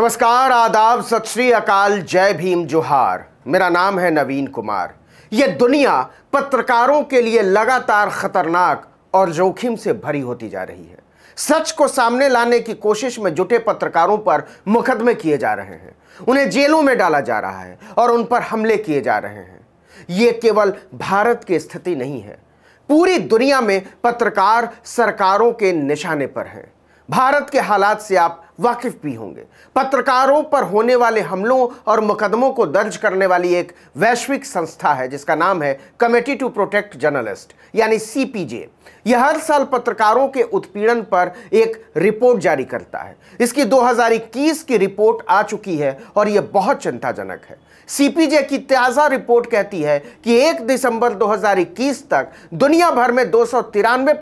नमस्कार आदाब सत श्री अकाल जय भीम जोहार मेरा नाम है नवीन कुमार ये दुनिया पत्रकारों के लिए लगातार खतरनाक और जोखिम से भरी होती जा रही है सच को सामने लाने की कोशिश में जुटे पत्रकारों पर मुकदमे किए जा रहे हैं उन्हें जेलों में डाला जा रहा है और उन पर हमले किए जा रहे हैं ये केवल भारत की स्थिति नहीं है पूरी दुनिया में पत्रकार सरकारों के निशाने पर हैं भारत के हालात से आप वाकिफ भी होंगे पत्रकारों पर होने वाले हमलों और मुकदमों को दर्ज करने वाली एक वैश्विक संस्था है जिसका नाम है कमेटी टू प्रोटेक्ट जर्नलिस्ट यानी सीपीजे यह हर साल पत्रकारों के उत्पीड़न पर एक रिपोर्ट जारी करता है इसकी 2021 की रिपोर्ट आ चुकी है और यह बहुत चिंताजनक है सीपीजे की ताज़ा रिपोर्ट कहती है कि 1 दिसंबर 2021 तक दुनिया भर में दो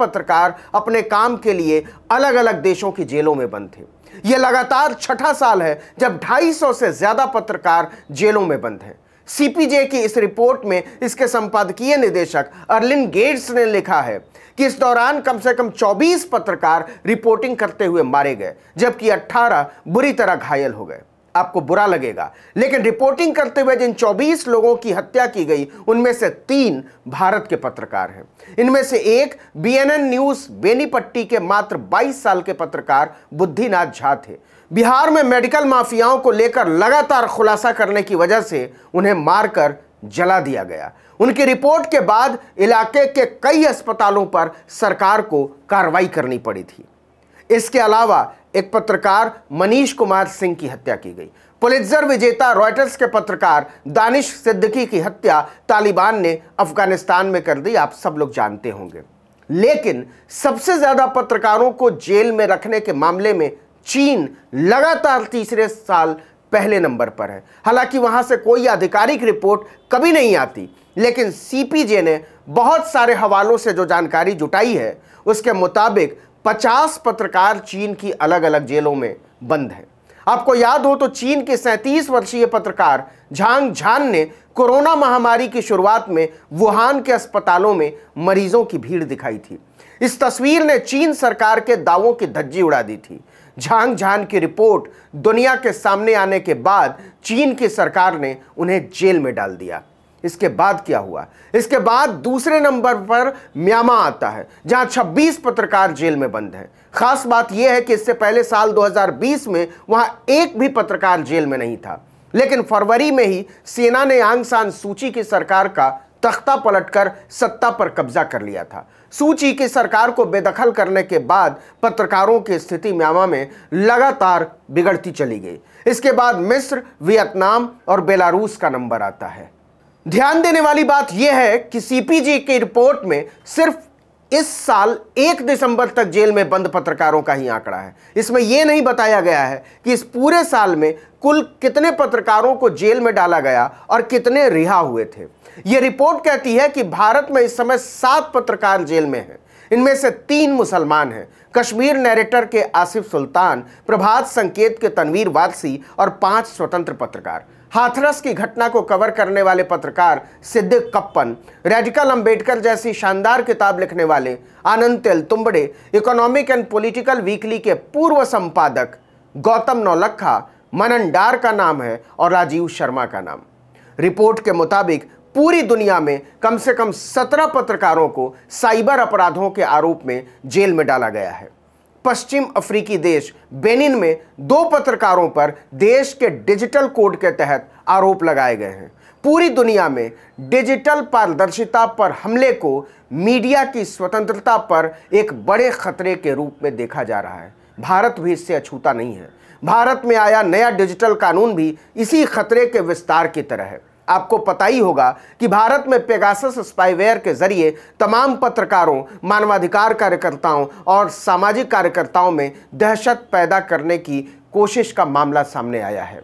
पत्रकार अपने काम के लिए अलग अलग देशों की जेलों में बंद थे यह लगातार छठा साल है जब 250 से ज़्यादा पत्रकार जेलों में बंद हैं सीपीजे की इस रिपोर्ट में इसके संपादकीय निदेशक अर्लिन गेट्स ने लिखा है कि इस दौरान कम से कम 24 पत्रकार रिपोर्टिंग करते हुए मारे गए जबकि 18 बुरी तरह घायल हो गए आपको बुरा लगेगा लेकिन रिपोर्टिंग करते हुए जिन 24 लोगों की हत्या की गई उनमें से तीन भारत के पत्रकार हैं इनमें से एक बीएनएन न्यूज बेनीपट्टी के मात्र 22 साल के पत्रकार बुद्धिनाथ झा थे बिहार में मेडिकल माफियाओं को लेकर लगातार खुलासा करने की वजह से उन्हें मारकर जला दिया गया उनकी रिपोर्ट के बाद इलाके के कई अस्पतालों पर सरकार को कार्रवाई करनी पड़ी थी इसके अलावा एक पत्रकार मनीष कुमार सिंह की हत्या की गई पुलिसजर विजेता रॉयटर्स के पत्रकार दानिश सिद्दीकी की हत्या तालिबान ने अफगानिस्तान में कर दी आप सब लोग जानते होंगे लेकिन सबसे ज्यादा पत्रकारों को जेल में रखने के मामले में चीन लगातार तीसरे साल पहले नंबर पर है हालांकि वहां से कोई आधिकारिक रिपोर्ट कभी नहीं आती लेकिन सीपीजे ने बहुत सारे हवालों से जो जानकारी जुटाई है उसके मुताबिक 50 पत्रकार चीन की अलग अलग जेलों में बंद हैं आपको याद हो तो चीन के सैंतीस वर्षीय पत्रकार झांग झान ने कोरोना महामारी की शुरुआत में वुहान के अस्पतालों में मरीजों की भीड़ दिखाई थी इस तस्वीर ने चीन सरकार के दावों की धज्जी उड़ा दी थी झांग झान की रिपोर्ट दुनिया के सामने आने के बाद चीन की सरकार ने उन्हें जेल में डाल दिया इसके बाद क्या हुआ इसके बाद दूसरे नंबर पर म्यांमा आता है जहां 26 पत्रकार जेल में बंद हैं खास बात यह है कि इससे पहले साल 2020 में वहां एक भी पत्रकार जेल में नहीं था लेकिन फरवरी में ही सेना ने आंग सान सूची की सरकार का तख्ता पलटकर सत्ता पर कब्जा कर लिया था सूची की सरकार को बेदखल करने के बाद पत्रकारों की स्थिति म्यांमा में लगातार बिगड़ती चली गई इसके बाद मिस्र वियतनाम और बेलारूस का नंबर आता है ध्यान देने वाली बात यह है कि सीपीजी की रिपोर्ट में सिर्फ इस साल एक दिसंबर तक जेल में बंद पत्रकारों का ही आंकड़ा है इसमें यह नहीं बताया गया है कि इस पूरे साल में कुल कितने पत्रकारों को जेल में डाला गया और कितने रिहा हुए थे यह रिपोर्ट कहती है कि भारत में इस समय सात पत्रकार जेल में हैं इनमें से तीन मुसलमान हैं कश्मीर नैरेटर के आसिफ सुल्तान प्रभात संकेत के तनवीर वादसी और पांच स्वतंत्र पत्रकार हाथरस की घटना को कवर करने वाले पत्रकार सिद्दिक कप्पन रेडिकल अंबेडकर जैसी शानदार किताब लिखने वाले Anand Teltumbde Economic and Political Weekly के पूर्व संपादक गौतम नौलखा मनन डार का नाम है और राजीव शर्मा का नाम रिपोर्ट के मुताबिक पूरी दुनिया में कम से कम सत्रह पत्रकारों को साइबर अपराधों के आरोप में जेल में डाला गया है पश्चिम अफ्रीकी देश बेनिन में दो पत्रकारों पर देश के डिजिटल कोड के तहत आरोप लगाए गए हैं पूरी दुनिया में डिजिटल पारदर्शिता पर हमले को मीडिया की स्वतंत्रता पर एक बड़े खतरे के रूप में देखा जा रहा है भारत भी इससे अछूता नहीं है भारत में आया नया डिजिटल कानून भी इसी खतरे के विस्तार की तरह है आपको पता ही होगा कि भारत में पेगासस स्पाईवेयर के जरिए तमाम पत्रकारों मानवाधिकार कार्यकर्ताओं और सामाजिक कार्यकर्ताओं में दहशत पैदा करने की कोशिश का मामला सामने आया है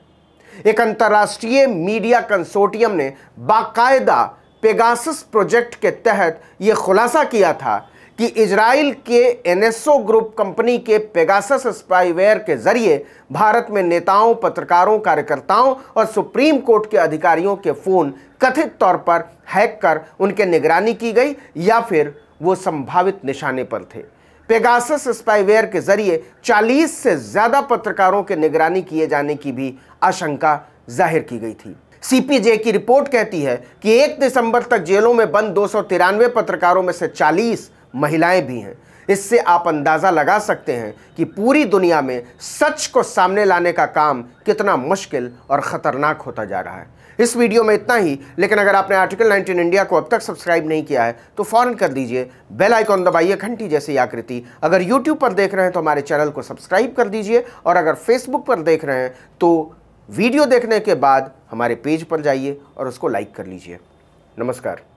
एक अंतर्राष्ट्रीय मीडिया कंसोर्टियम ने बाकायदा पेगासस प्रोजेक्ट के तहत यह खुलासा किया था कि इसराइल के एनएसओ ग्रुप कंपनी के पेगासस स्पाईवेयर के जरिए भारत में नेताओं पत्रकारों कार्यकर्ताओं और सुप्रीम कोर्ट के अधिकारियों के फ़ोन कथित तौर पर हैक कर उनके निगरानी की गई या फिर वो संभावित निशाने पर थे पेगासस स्पाईवेयर के जरिए 40 से ज़्यादा पत्रकारों के निगरानी किए जाने की भी आशंका जाहिर की गई थी सीपीजे की रिपोर्ट कहती है कि 1 दिसंबर तक जेलों में बंद दो पत्रकारों में से चालीस महिलाएं भी हैं इससे आप अंदाज़ा लगा सकते हैं कि पूरी दुनिया में सच को सामने लाने का काम कितना मुश्किल और ख़तरनाक होता जा रहा है इस वीडियो में इतना ही लेकिन अगर आपने आर्टिकल 19 इंडिया को अब तक सब्सक्राइब नहीं किया है तो फ़ौरन कर दीजिए बेल आइकॉन दबाइए घंटी जैसी आकृति अगर यूट्यूब पर देख रहे हैं तो हमारे चैनल को सब्सक्राइब कर दीजिए और अगर फेसबुक पर देख रहे हैं तो वीडियो देखने के बाद हमारे पेज पर जाइए और उसको लाइक कर लीजिए नमस्कार